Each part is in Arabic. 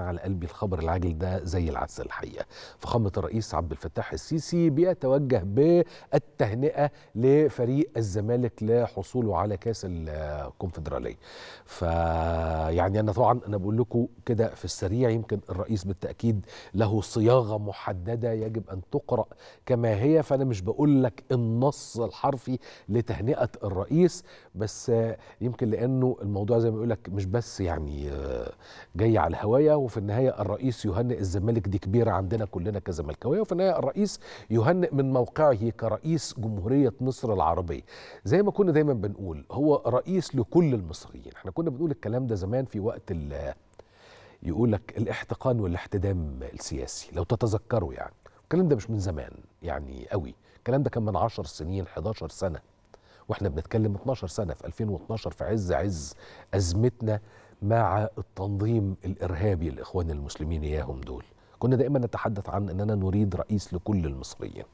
على قلبي الخبر العاجل ده زي العسل الحقيقه فخامه الرئيس عبد الفتاح السيسي بيتوجه بالتهنئه لفريق الزمالك لحصوله على كاس الكونفدراليه فيعني انا طبعا انا بقول لكم كده في السريع يمكن الرئيس بالتاكيد له صياغه محدده يجب ان تقرا كما هي فانا مش بقول لك النص الحرفي لتهنئه الرئيس بس يمكن لانه الموضوع زي ما بيقول لك مش بس يعني جاي على الهوايه وفي النهايه الرئيس يهنئ الزمالك دي كبيره عندنا كلنا كزملكاويه وفي النهايه الرئيس يهنئ من موقعه كرئيس جمهوريه مصر العربيه زي ما كنا دايما بنقول هو رئيس لكل المصريين احنا كنا بنقول الكلام ده زمان في وقت يقول لك الاحتقان والاحتدام السياسي لو تتذكروا يعني الكلام ده مش من زمان يعني قوي الكلام ده كان من 10 سنين 11 سنه واحنا بنتكلم 12 سنه في 2012 في عز عز ازمتنا مع التنظيم الارهابي الاخوان المسلمين اياهم دول كنا دائما نتحدث عن اننا نريد رئيس لكل المصريين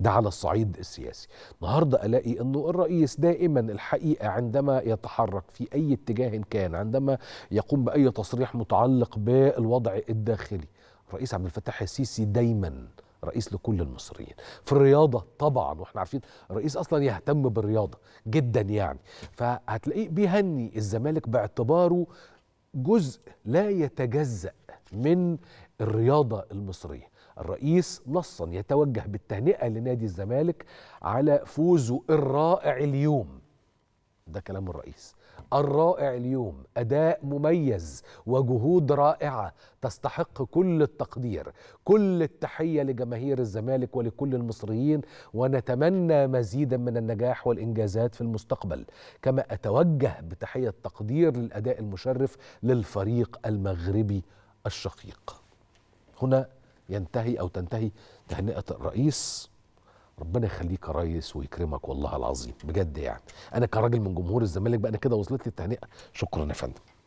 ده على الصعيد السياسي النهارده الاقي انه الرئيس دائما الحقيقه عندما يتحرك في اي اتجاه كان عندما يقوم باي تصريح متعلق بالوضع الداخلي الرئيس عبد الفتاح السيسي دايما رئيس لكل المصريين في الرياضة طبعا واحنا عارفين الرئيس أصلا يهتم بالرياضة جدا يعني فهتلاقيه بيهني الزمالك باعتباره جزء لا يتجزأ من الرياضة المصرية الرئيس نصا يتوجه بالتهنئة لنادي الزمالك على فوزه الرائع اليوم ده كلام الرئيس الرائع اليوم اداء مميز وجهود رائعه تستحق كل التقدير كل التحيه لجماهير الزمالك ولكل المصريين ونتمنى مزيدا من النجاح والانجازات في المستقبل كما اتوجه بتحيه تقدير للاداء المشرف للفريق المغربي الشقيق هنا ينتهي او تنتهي تهنئه الرئيس ربنا يخليك يا ريس ويكرمك والله العظيم بجد يعني انا كراجل من جمهور الزمالك بقى انا كده وصلت لي التهنئه شكرا يا فندم